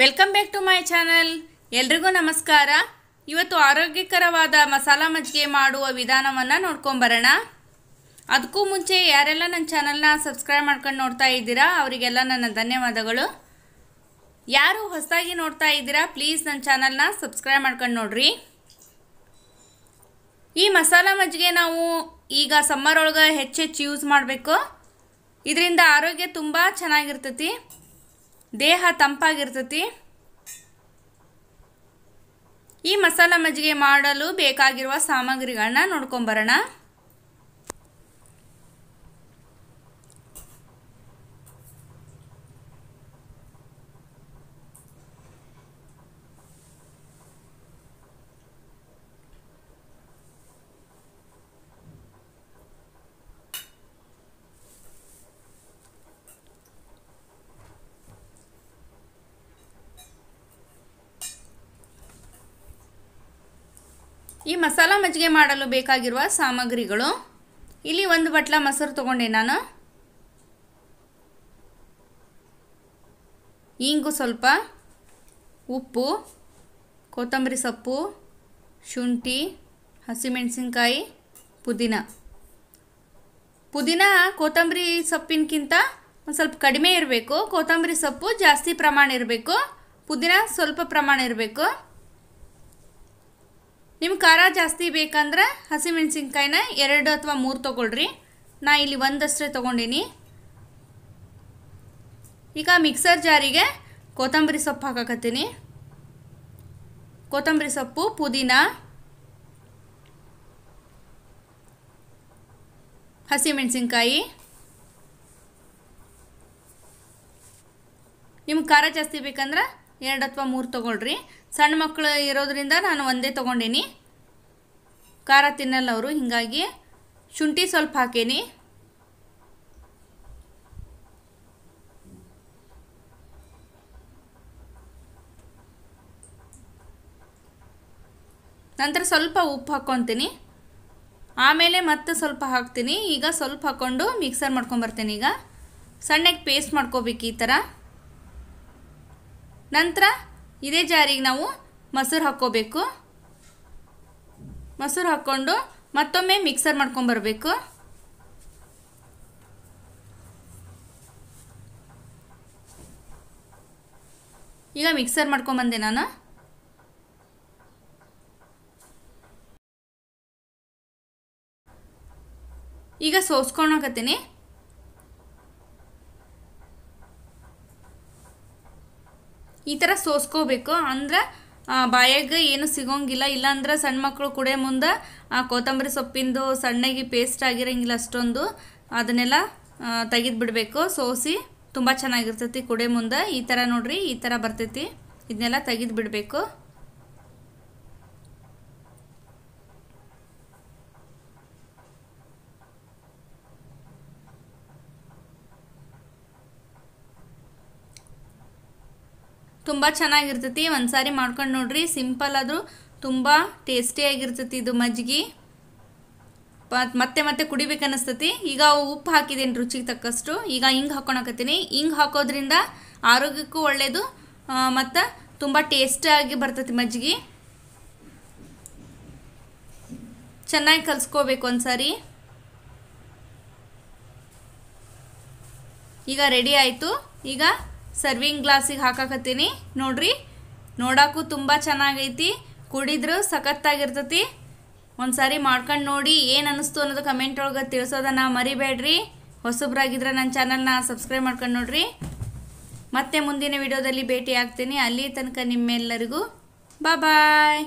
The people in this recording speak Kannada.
welcome back to my channel ಎಲ್ರಿಗೂ ನಮಸ್ಕಾರ ಇವತ್ತು ಆರೋಗ್ಯಕರವಾದ ಮಸಾಲ ಮಜ್ಜಿಗೆ ಮಾಡುವ ವಿಧಾನವನ್ನು ನೋಡ್ಕೊಂಬರೋಣ ಅದಕ್ಕೂ ಮುಂಚೆ ಯಾರೆಲ್ಲ ನನ್ನ ಚಾನಲ್ನ ಸಬ್ಸ್ಕ್ರೈಬ್ ಮಾಡ್ಕೊಂಡು ನೋಡ್ತಾ ಇದ್ದೀರಾ ಅವರಿಗೆಲ್ಲ ನನ್ನ ಧನ್ಯವಾದಗಳು ಯಾರು ಹೊಸದಾಗಿ ನೋಡ್ತಾ ಇದ್ದೀರಾ ಪ್ಲೀಸ್ ನನ್ನ ಚಾನಲ್ನ ಸಬ್ಸ್ಕ್ರೈಬ್ ಮಾಡ್ಕೊಂಡು ನೋಡ್ರಿ ಈ ಮಸಾಲ ಮಜ್ಜಿಗೆ ನಾವು ಈಗ ಸಮ್ಮರ್ ಒಳಗೆ ಹೆಚ್ಚೆಚ್ಚು ಯೂಸ್ ಮಾಡಬೇಕು ಇದರಿಂದ ಆರೋಗ್ಯ ತುಂಬ ಚೆನ್ನಾಗಿರ್ತತಿ ದೇಹ ತಂಪಾಗಿರ್ತತಿ ಈ ಮಸಾಲ ಮಜ್ಜಿಗೆ ಮಾಡಲು ಬೇಕಾಗಿರುವ ಸಾಮಗ್ರಿಗಳನ್ನ ನೋಡ್ಕೊಂಬರೋಣ ಈ ಮಸಾಲ ಮಜ್ಜಿಗೆ ಮಾಡಲು ಬೇಕಾಗಿರುವ ಸಾಮಗ್ರಿಗಳು ಇಲ್ಲಿ ಒಂದು ಬಟ್ಲ ಮೊಸರು ತೊಗೊಂಡೆ ನಾನು ಇಂಗು ಸ್ವಲ್ಪ ಉಪ್ಪು ಕೊತ್ತಂಬರಿ ಸೊಪ್ಪು ಶುಂಠಿ ಹಸಿಮೆಣಸಿನ್ಕಾಯಿ ಪುದೀನ ಪುದೀನ ಕೊತ್ತಂಬರಿ ಸೊಪ್ಪಿನಕ್ಕಿಂತ ಒಂದು ಸ್ವಲ್ಪ ಕಡಿಮೆ ಇರಬೇಕು ಕೊತ್ತಂಬರಿ ಸೊಪ್ಪು ಜಾಸ್ತಿ ಪ್ರಮಾಣ ಇರಬೇಕು ಪುದೀನ ಸ್ವಲ್ಪ ಪ್ರಮಾಣ ಇರಬೇಕು ನಿಮ್ಮ ಖಾರ ಜಾಸ್ತಿ ಬೇಕಂದ್ರೆ ಹಸಿಮೆಣ್ಸಿನ್ಕಾಯಿನ ಎರಡು ಅಥವಾ ಮೂರು ತೊಗೊಳ್ರಿ ನಾ ಇಲ್ಲಿ ಒಂದಷ್ಟೇ ತೊಗೊಂಡೀನಿ ಈಗ ಮಿಕ್ಸರ್ ಜಾರಿಗೆ ಕೊತ್ತಂಬರಿ ಸೊಪ್ಪು ಹಾಕಕತ್ತೀನಿ ಕೊತ್ತಂಬರಿ ಸೊಪ್ಪು ಪುದೀನ ಹಸಿಮೆಣಸಿನ್ಕಾಯಿ ನಿಮ್ಗೆ ಖಾರ ಜಾಸ್ತಿ ಬೇಕಂದ್ರೆ ಎರಡು ಅಥವಾ ಮೂರು ತೊಗೊಳ್ರಿ ಸಣ್ಣ ಮಕ್ಕಳು ಇರೋದ್ರಿಂದ ನಾನು ಒಂದೇ ತೊಗೊಂಡೀನಿ ಖಾರ ತಿನ್ನಲ್ಲ ಅವರು ಹೀಗಾಗಿ ಶುಂಠಿ ಸ್ವಲ್ಪ ಹಾಕೇನಿ ನಂತರ ಸ್ವಲ್ಪ ಉಪ್ಪು ಹಾಕ್ಕೊತೀನಿ ಆಮೇಲೆ ಮತ್ತೆ ಸ್ವಲ್ಪ ಹಾಕ್ತೀನಿ ಈಗ ಸ್ವಲ್ಪ ಹಾಕ್ಕೊಂಡು ಮಿಕ್ಸರ್ ಮಾಡ್ಕೊಂಬರ್ತೀನಿ ಈಗ ಸಣ್ಣಗೆ ಪೇಸ್ಟ್ ಮಾಡ್ಕೋಬೇಕು ಈ ಥರ ನಂತರ ಇದೇ ಜಾರಿಗೆ ನಾವು ಮೊಸರು ಹಾಕ್ಕೋಬೇಕು ಮೊಸರು ಹಾಕ್ಕೊಂಡು ಮತ್ತೊಮ್ಮೆ ಮಿಕ್ಸರ್ ಮಾಡ್ಕೊಂಬರ್ಬೇಕು ಈಗ ಮಿಕ್ಸರ್ ಮಾಡ್ಕೊಂಬಂದೆ ನಾನು ಈಗ ಹಾಕತ್ತೀನಿ ಈ ಥರ ಸೋಸ್ಕೋಬೇಕು ಅಂದ್ರೆ ಬಾಯಾಗ ಏನು ಸಿಗೋಂಗಿಲ್ಲ ಇಲ್ಲಾಂದ್ರೆ ಸಣ್ಣ ಮಕ್ಕಳು ಕುಡೆ ಮುಂದೆ ಆ ಕೊತ್ತಂಬರಿ ಸೊಪ್ಪಿಂದು ಸಣ್ಣಗೆ ಪೇಸ್ಟ್ ಆಗಿರೋಂಗಿಲ್ಲ ಅಷ್ಟೊಂದು ಅದನ್ನೆಲ್ಲ ತೆಗೆದು ಬಿಡಬೇಕು ಸೋಸಿ ತುಂಬ ಚೆನ್ನಾಗಿರ್ತೈತಿ ಕುಡೆ ಮುಂದೆ ಈ ಥರ ನೋಡ್ರಿ ಈ ಥರ ಬರ್ತೈತಿ ಇದನ್ನೆಲ್ಲ ತೆಗೆದು ಬಿಡಬೇಕು ತುಂಬ ಚೆನ್ನಾಗಿರ್ತೈತಿ ಒಂದು ಸಾರಿ ಮಾಡ್ಕೊಂಡು ನೋಡ್ರಿ ಸಿಂಪಲ್ ಆದರೂ ತುಂಬ ಟೇಸ್ಟಿಯಾಗಿರ್ತೈತಿ ಇದು ಮಜ್ಜಿಗೆ ಮತ್ತೆ ಮತ್ತೆ ಕುಡಿಬೇಕನ್ನಿಸ್ತತಿ ಈಗ ಉಪ್ಪು ಹಾಕಿದ್ದೀನಿ ರುಚಿಗೆ ತಕ್ಕಷ್ಟು ಈಗ ಹಿಂಗೆ ಹಾಕೊಳಕತ್ತೀನಿ ಹಿಂಗೆ ಹಾಕೋದ್ರಿಂದ ಆರೋಗ್ಯಕ್ಕೂ ಒಳ್ಳೆಯದು ಮತ್ತು ತುಂಬ ಟೇಸ್ಟಾಗಿ ಬರ್ತೈತಿ ಮಜ್ಜಿಗೆ ಚೆನ್ನಾಗಿ ಕಲಿಸ್ಕೋಬೇಕು ಒಂದ್ಸಾರಿ ಈಗ ರೆಡಿ ಆಯಿತು ಈಗ ಸರ್ವಿಂಗ್ ಗ್ಲಾಸಿಗೆ ಹಾಕಾಕತ್ತೀನಿ ನೋಡ್ರಿ ನೋಡೋಕ್ಕೂ ತುಂಬ ಚೆನ್ನಾಗೈತಿ ಕುಡಿದ್ರು ಸಖತ್ತಾಗಿರ್ತತಿ ಒಂದು ಸಾರಿ ಮಾಡ್ಕೊಂಡು ನೋಡಿ ಏನು ಅನ್ನಿಸ್ತು ಅನ್ನೋದು ಕಮೆಂಟ್ ಒಳಗೆ ತಿಳಿಸೋದನ್ನು ಮರಿಬೇಡ್ರಿ ಹೊಸಬ್ರಾಗಿದ್ರೆ ನನ್ನ ಚಾನಲ್ನ ಸಬ್ಸ್ಕ್ರೈಬ್ ಮಾಡ್ಕೊಂಡು ನೋಡ್ರಿ ಮತ್ತೆ ಮುಂದಿನ ವಿಡಿಯೋದಲ್ಲಿ ಭೇಟಿ ಆಗ್ತೀನಿ ಅಲ್ಲಿ ತನಕ ನಿಮ್ಮೆಲ್ಲರಿಗೂ ಬಾಯ್